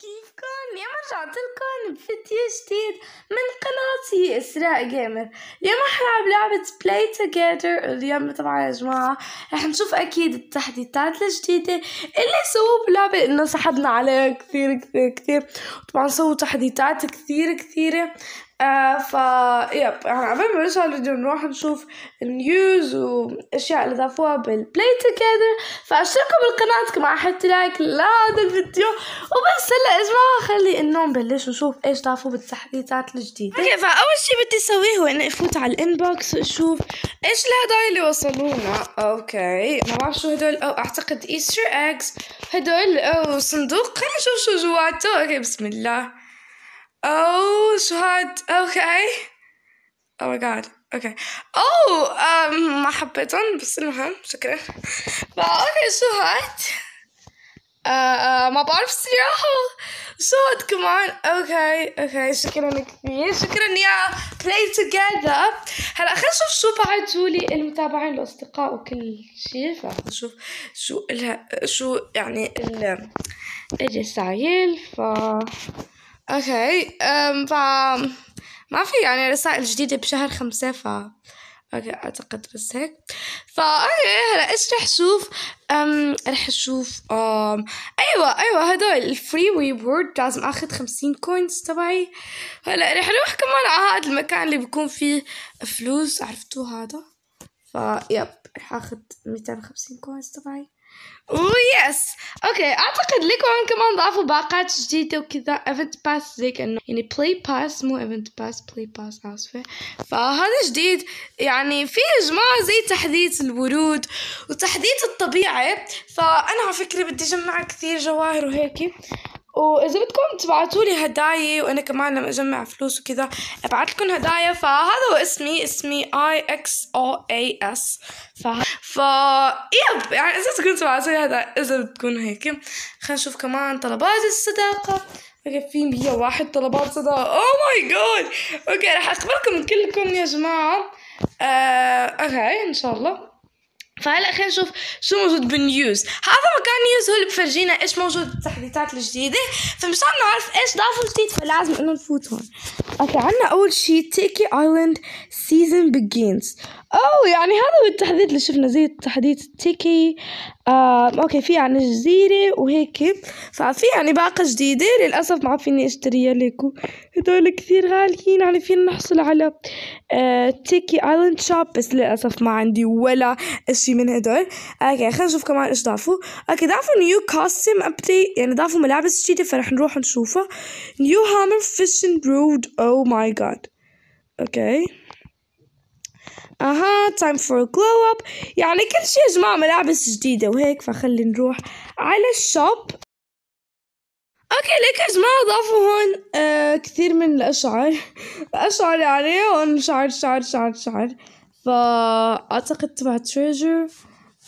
كيفكم يا رجعت لكم بفيديو جديد من قناتي اسراء جيمر اليوم رح نلعب لعبة بلاي توجيذر اليوم طبعا يا جماعة رح نشوف اكيد التحديثات الجديدة اللي سووا بلعبة انه سحبنا عليها كثير كثير كثير طبعا سووا تحديثات كثير كثيرة آه، فا يب احنا آه، قبل ما نوصل بدنا نروح نشوف النيوز واشياء اللي ضافوها بالبلاي توجيذر فاشتركوا بالقناة مع حتى لايك لهذا الفيديو وبس هلا يا جماعة خلي انه نبلش نشوف ايش ضافوا بالتحديثات الجديدة اوكي فاول شي بدي اسويه هو اني افوت على الانبوكس وأشوف ايش الهدايا اللي وصلونا اوكي ما بعرف شو هدول او اعتقد ايستر اكس هدول او صندوق خلينا نشوف شو جواته اوكي بسم الله Oh, شهاد اوكي Oh my god. Okay. Oh, um, ما حبيتهم بس المهم شكرا. فا اوكي شهاد. آه ما بعرف الصراحة صوت كمان اوكي اوكي شكرا كثير شكرا يا play together هلا خلينا نشوف شو بعثوا لي المتابعين الاصدقاء وكل شيء فنشوف شو الها شو يعني ال اجى سايل ف اوكي أم ف ما في يعني رسائل جديدة بشهر خمسة ف اوكي اعتقد بس هيك فا هلا ايش رح اشوف أم رح اشوف أم ايوه ايوه هدول الفري ريورد لازم اخذ خمسين كوينز تبعي هلا رح اروح كمان على هذا المكان اللي بكون فيه فلوس عرفتوا هذا فا يب رح اخذ ميتين وخمسين كوينز تبعي ويس oh, اوكي اعتقد لكم كمان ضافوا باقات جديده وكذا ايفنت باس زي كانه يعني بلاي باس مو ايفنت باس بلاي باس اسفه فهذا جديد يعني في يا جماعه زي تحديث الورود وتحديث الطبيعه فانا على فكره بدي اجمع كثير جواهر وهيك واذا بدكم تبعتوا لي هدايا وانا كمان لما اجمع فلوس وكذا ابعت لكم هدايا فهذا هو اسمي اسمي اي اكس او اي اس ف ف يب يعني اذا بدكم تبعتوا لي هدايا اذا بدكم هيك خلينا نشوف كمان طلبات الصداقه اوكي في 101 طلبات صداقه او ماي جاد اوكي رح اخبركم كلكم يا جماعه آه، اوكي ان شاء الله فهلا خلينا نشوف شو موجود بالنيوز هذا مكان نيوز هو اللي بفرجينا ايش موجود بالتحديثات الجديدة فمشان نعرف ايش ضافوا جديد فلازم انه نفوت هون اوكي عندنا اول شيء تيكي ايلاند سيزون بيجينز أوه يعني هذا هو التحديث اللي شفنا زي التحديث التيكي آه أوكي في عن يعني الجزيرة وهيك ففي يعني باقة جديدة للأسف ما فيني أشتريها ليكو هدول كثير غاليين يعني فينا نحصل على آه تيكي ايلاند شوب بس للأسف ما عندي ولا إشي من هدول أوكي خلينا نشوف كمان إيش ضافوا أوكي ضافوا نيو كاستم أبتي يعني ضافوا ملابس جديدة فرح نروح نشوفها نيو هامر فيشن رود أو ماي جاد أوكي اها تايم فور جلو اب يعني كل شيء يا جماعه ملابس جديده وهيك فخلي نروح على الشوب اوكي ليك يا جماعه ضافوا هون آه كثير من الاشعار اشعر يعني هون شعر شعر شعر شعر فاعتقد تبع تريجر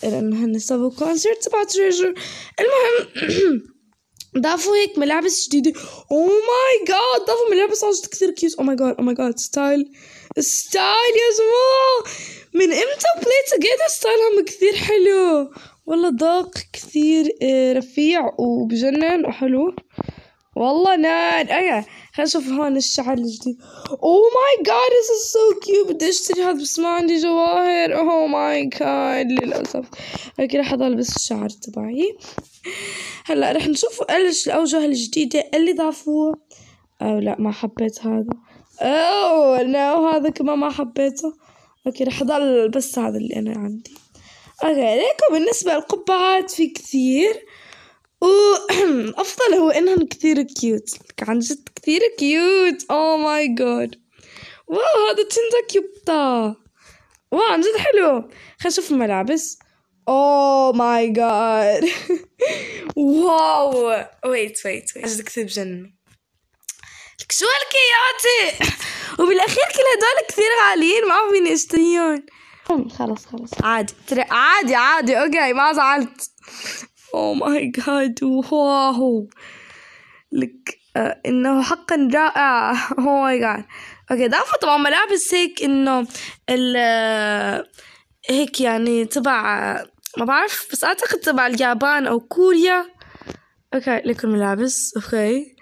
لانه هن سووا كونسرت تبع تريجر المهم ضافوا هيك ملابس جديده او ماي جاد ضافوا ملابس عن جد كثير كيوت او ماي جاد او ماي جاد ستايل ستايل يا جماعة من امتى بلاي تجينا ستايلهم كثير حلو والله ذوق كثير آه، رفيع وبجنن وحلو والله نار انا أيوة، خلينا نشوف هون الشعر الجديد او ماي جاد از سو كيوت بدي اشتري هذا بس ما عندي جواهر او ماي جاد للاسف هيك رح بس الشعر تبعي هلا رح نشوف ايش الاوجه الجديده اللي ضافوها او لا ما حبيت هذا اوه لا هذا كمان ما حبيته اوكي رح ضل بس هذا اللي انا عندي اوكي ليكو بالنسبة للقبعات في كثير وافضل هو انهم كثير كيوت عن جد كثير كيوت او ماي جاد واو هذا تندا كيوبتا واو عن جد حلو خلينا نشوف الملابس اوه ماي جاد واو ويت ويت ويت عن جد كثير بجنن شو الكياتي وبالاخير كل هدول كثير غاليين ما عم اشتريهم خلص خلص عادي عادي عادي اوكي ما زعلت او ماي جاد واو لك آه، انه حقا رائع او ماي جاد اوكي دافع طبعا ملابس هيك انه ال آه، هيك يعني تبع آه، ما بعرف بس اعتقد تبع اليابان او كوريا اوكي لكم ملابس اوكي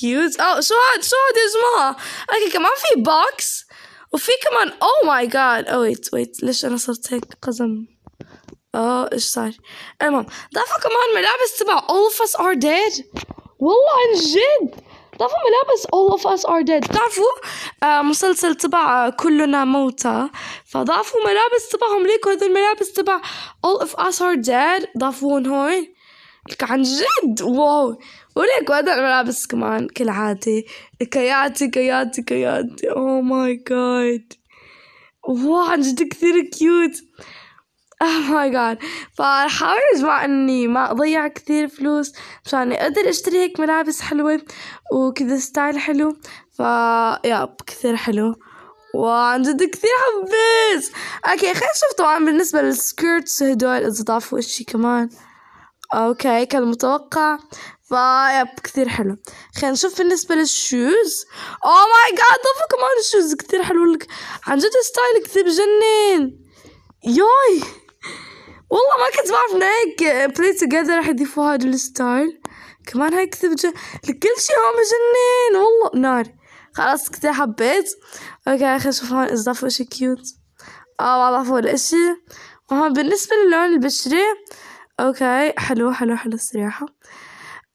كيوت اه شو هاد يا جماعة اوكي كمان في بوكس وفي كمان او ماي جاد او ويت ويت ليش انا صرت هيك قزم اه ايش صار المهم ضافوا كمان ملابس تبع all of us are dead والله عن جد ضافوا ملابس all of us are dead بتعرفوا آه مسلسل تبع كلنا موتى فضافوا ملابس تبعهم ليكو هذول الملابس تبع all of us are dead ضافوهم هون لك عن جد واو ولك وهذا الملابس كمان كالعادة كياتي كياتي كياتي اوه ماي جاد واو عن جد كثير كيوت اوه oh ماي جاد فرح احاول يا جماعة اني ما اضيع كثير فلوس مشان اقدر اشتري هيك ملابس حلوة وكذا ستايل حلو فا ياب كثير حلو وعن جد كثير حبيت اوكي خلينا نشوف طبعا بالنسبة للسكيرتس هدول اذا ضافوا اشي كمان اوكي كان متوقع فايب كثير حلو خلينا نشوف بالنسبه للشوز او ماي جاد ضفوا كمان الشوز كثير حلو لك عن جد ستايل كثير بجنن ياي والله ما كنت بعرف انه هيك بلاي توجذر راح يضيفوا هذا الستايل كمان هيك كثير بجنن كل شيء هون بجنن والله نار خلاص كثير حبيت اوكي خلينا نشوف هون اذا ضافوا شيء كيوت اه ما ضافوا ولا اشي وهون بالنسبه للون البشري أوكي حلو حلو حلو الصراحة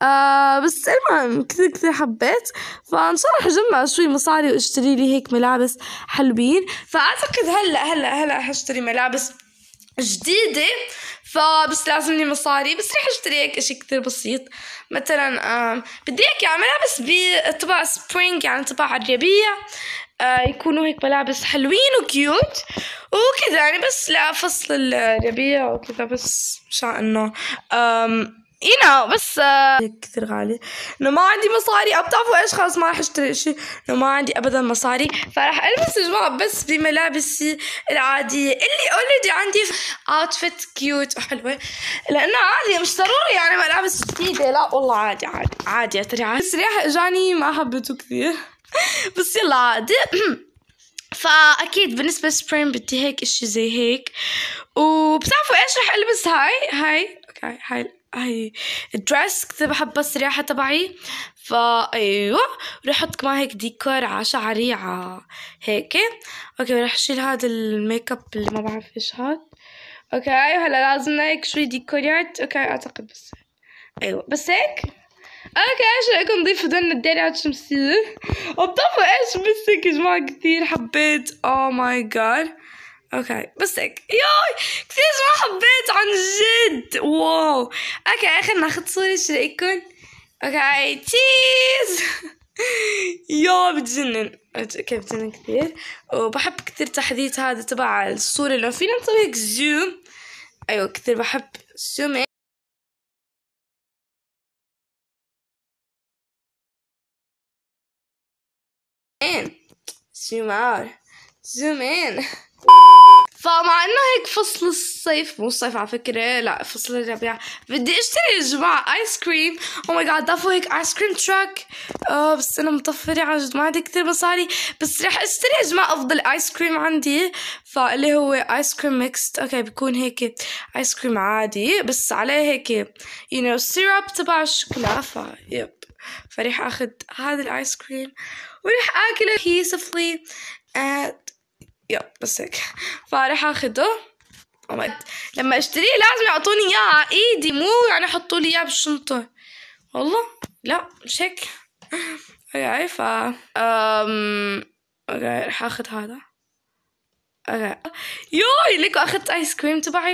آه، بس المهم كثير كثير حبيت فإن شاء الله رح أجمع شوي مصاري وأشتري لي هيك ملابس حلوين فأعتقد هلأ هلأ هلأ اشتري ملابس جديدة فبس لازم لي مصاري بس رح اشتري هيك اشي كتير بسيط مثلا بدي هيك ملابس بس تبع سبرينج يعني تبع الربيع آه، يكونوا هيك ملابس حلوين وكيوت وكذا يعني بس لفصل الربيع وكذا بس مشان انه نو إيه بس آه، كثير غالي انه ما عندي مصاري او بتعرفوا ايش خلص ما راح اشتري شيء انه ما عندي ابدا مصاري فراح البس يا جماعه بس بملابسي العاديه اللي اوريدي عندي اوتفيت كيوت وحلوه لانه عادي مش ضروري يعني ملابس جديده لا والله عادي عادي عادي يا ترى عادي الرياح اجاني ما حبيته كثير بس يلا عادي فاكيد بالنسبه للسبرين بدي هيك اشي زي هيك وبتعرفوا ايش رح البس هاي هاي اوكي هاي اي دريس كثير بحب الصراحه تبعي فا ايوه رح احط كمان هيك ديكور على شعري على هيك اوكي رح اشيل هذا الميك اب اللي ما بعرف ايش هاد اوكي أيوه، هلا لازم هيك شوي ديكوريات اوكي اعتقد بس ايوه بس هيك اوكي ايش رايكم نضيف هدول الدرع الشمسية وبتعرفوا ايش بس هيك جماعة كثير حبيت او ماي جاد اوكي بس هيك ياي كثير ما حبيت عن جد واو اوكي اخر ناخذ صورة شو رايكم اوكي تشيز يا بتجنن اوكي بتجنن كثير وبحب كثير تحديث هذا تبع الصورة لو فينا نسوي هيك زوم ايوه كثير بحب زوم زوم اوت زوم ان فمع انه هيك فصل الصيف مو الصيف على فكره لا فصل الربيع بدي اشتري يا جماعه ايس كريم او ماي جاد ضافوا هيك ايس كريم تراك اه بس انا مطفره عن جد ما عندي كثير مصاري بس رح اشتري يا جماعه افضل ايس كريم عندي فاللي هو ايس كريم ميكست اوكي بيكون هيك ايس كريم عادي بس عليه هيك يو نو سيرب تبع الشوكولا فا يب فرح اخذ هذا الايس كريم ورح اكله هي آه، سفلي يلا بس هيك فراح اخده oh لما اشتريه لازم يعطوني اياه على ايدي مو يعني حطوا لي اياه بالشنطه والله لا مش هيك اوكي ف اوكي رح اخذ هذا أغير. آه. يوي ليكو اخذت ايس كريم تبعي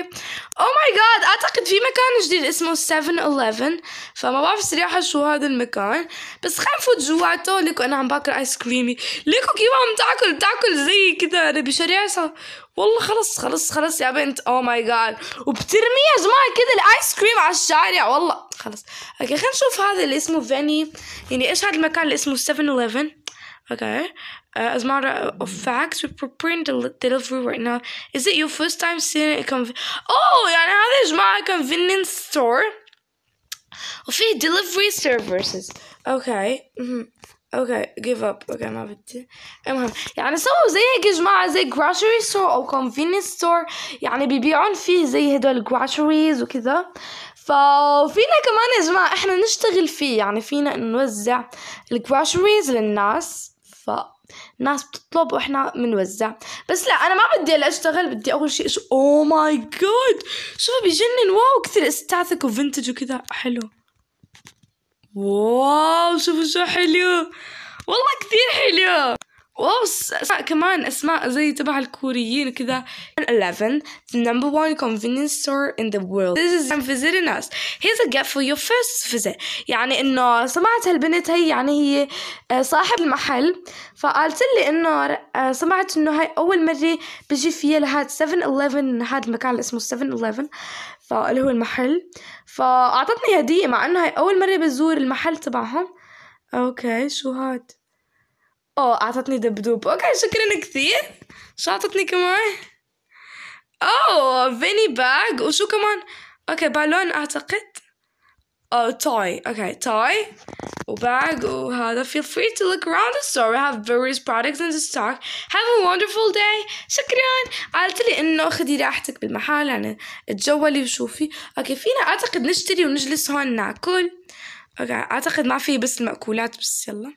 او ماي جاد اعتقد في مكان جديد اسمه 7 11 فما بعرف صراحه شو هذا المكان بس خلينا نفوت جواته ليكو انا عم باكل ايس كريمي ليكو كيف عم تاكل بتاكل زي كذا انا بشريعه والله خلص خلص خلص يا بنت او oh ماي جاد وبترمي يا جماعه كذا الايس كريم على الشارع والله خلص اوكي خلينا نشوف هذا اللي اسمه فيني يعني ايش هذا المكان اللي اسمه 7 11 اوكي Uh, as a matter of fact, we're preparing the delivery right now. Is it your first time seeing a Conv Oh, يعني هذا يا جماعة convenience store وفي delivery services. Okay. Mm-hmm. اوكي give up. اوكي ما بدي المهم يعني سووا هيك يا جماعه زي grocery store او convenience store، يعني بيبيعون فيه زي هدول groceries وكذا ففينا كمان يا جماعه احنا نشتغل فيه يعني فينا نوزع الجروسريز للناس فالناس بتطلب واحنا بنوزع بس لا انا ما بدي الا اشتغل بدي اول شيء oh شو اوه ماي جاد شوفوا بيجنن واو كثير استاثك وفنتج وكذا حلو واو شوفوا شو حلو والله كثير حلو وأسماء كمان أسماء زي تبع الكوريين كذا 11 the number one convenience store in the world this is I'm visiting us here's a gift for your first visit يعني إنه سمعت هالبنت هي يعني هي آه، صاحب المحل فقالت لي إنه آه، سمعت إنه هاي أول مرة بيجي فيها لهذا 7 11 هذا المكان اللي اسمه 7 11 فاللي هو المحل فأعطتني هدية مع إنه هاي أول مرة بزور المحل تبعهم أوكي شو هاد اوه اعطتني دبدوب اوكي شكرا كثير شو اعطتني كمان اوه فيني باج وشو كمان اوكي بالون اعتقد اوه توي اوكي توي وباج وهذا feel free to look around the store we have various products in the stock have a wonderful day شكرا قالت لي انه خدي راحتك بالمحل يعني تجولي وشوفي اوكي فينا اعتقد نشتري ونجلس هون ناكل اوكي اعتقد ما في بس المأكولات بس يلا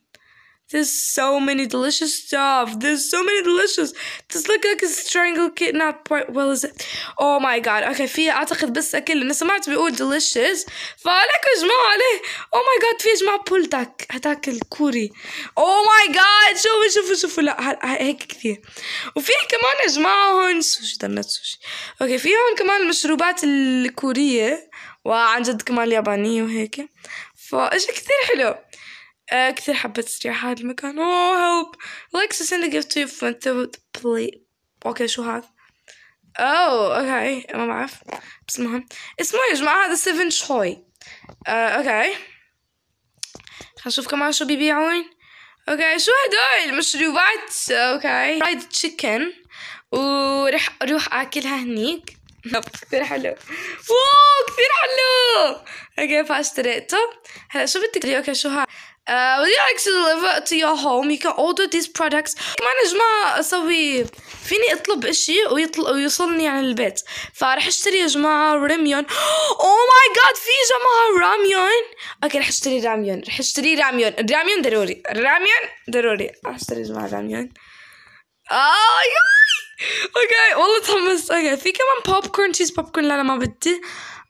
There's so many delicious stuff. There's so many delicious. This look like a strangle kit not part. Well, is it? Oh my god. Okay في اعتقد بس اكل انا سمعت بيقول delicious يا جماعه عليه. Oh my god في يا اجماع بولتك هتاكل كوري. Oh my god شوفوا شوفوا شوفوا لا هيك كثير. وفي كمان يا جماعه هون سوشي ضلت سوشي. اوكي في هون كمان المشروبات الكورية وعن جد كمان اليابانية وهيك. فاشي كثير حلو. أكثر آه، كثير حبيت استريح المكان اوه هلب لايك send a gift to your friend through the اوكي شو هذا اوه اوكي ما بعرف بس المهم اسمه يا جماعة هذا سيفن شوي اوكي خلينا نشوف كمان شو بيبيعون اوكي شو هدول مشروبات اوكي فرايد تشيكن ورح اروح اكلها هنيك كثير حلو واو كثير حلو اوكي فاشتريته هلا شو بدك اوكي شو هذا Uh, would you like to deliver to your home you can order these products كمان يا جماعة أسوي فيني أطلب إشي ويطل... ويوصلني يعني البيت فرح أشتري يا جماعة راميون او ماي جاد في جماعة راميون أوكي رح أشتري راميون رح أشتري راميون راميون ضروري راميون ضروري رح أشتري يا جماعة راميون آه أوكي والله تحمست أوكي في كمان بوب كورن تشيز بوب كورن لا أنا ما بدي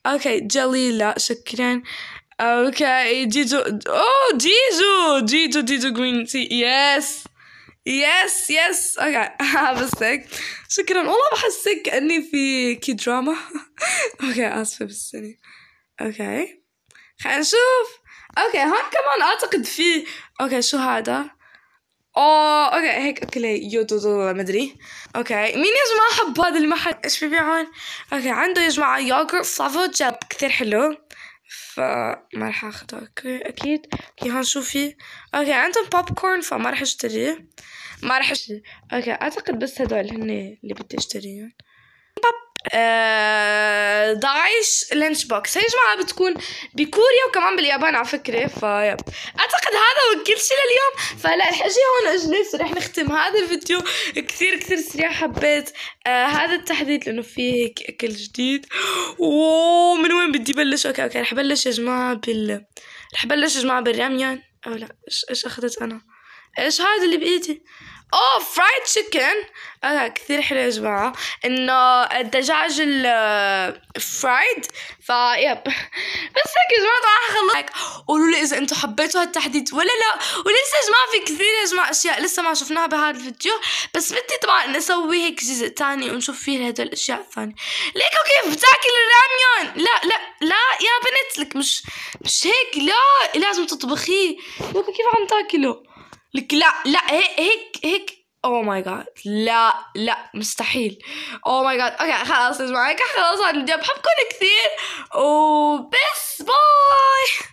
أوكي جلي لا شكرا اوكي جيجو Oh, جيجو جيجو جيجو green tea. Yes! يس يس اوكي حبستك شكرا والله بحسك كاني في كي دراما اوكي اسفه بالسنة اوكي خلينا نشوف اوكي هون كمان اعتقد في اوكي شو هذا اوه oh, اوكي هيك اوكي يو دو مدري اوكي مين يا جماعه حب هذا المحل ايش ببيع هون اوكي عنده يا جماعه سافو جاب كثير حلو فما راح اخذها اوكي اكيد كي هون في اوكي عندهم بوب كورن فما راح اشتريه ما راح اشتريه اوكي اعتقد بس هدول هن اللي بدي اشتريهم آه، دايش لانش بوكس هي جماعة بتكون بكوريا وكمان باليابان على فكرة فيب أعتقد هذا وكل شيء لليوم فهلا رح أجي هون أجلس رح نختم هذا الفيديو كثير كثير سريع حبيت آه هذا التحديث لأنه فيه هيك أكل جديد و بدي بلش اوكي اوكي رح بلش يا جماعة بال رح بلش يا جماعة بالرميان او لا ايش ايش اخذت انا؟ ايش هذا اللي بايدي؟ اوه فرايد تشيكن آه كثير حلو يا جماعة انه الدجاج الفرايد آه، يب بس هيك يا جماعة طبعا خلص قولوا لي اذا انتم حبيتوا هالتحديث ولا لا ولسه يا جماعة في كثير يا جماعة اشياء لسه ما شفناها بهذا الفيديو بس بدي طبعا اسوي هيك جزء تاني ونشوف فيه هدول الاشياء الثانية ليكو كيف بتاكل الراميون لا لا لا يا بنت لك مش مش هيك لا لازم تطبخيه ليكو كيف عم تاكله لك لا لا هيك هيك هيك اوه ماي جاد لا لا مستحيل اوه ماي جاد اوكي خلاص اسمعي خلاص انا بحبكم كثير وبس باي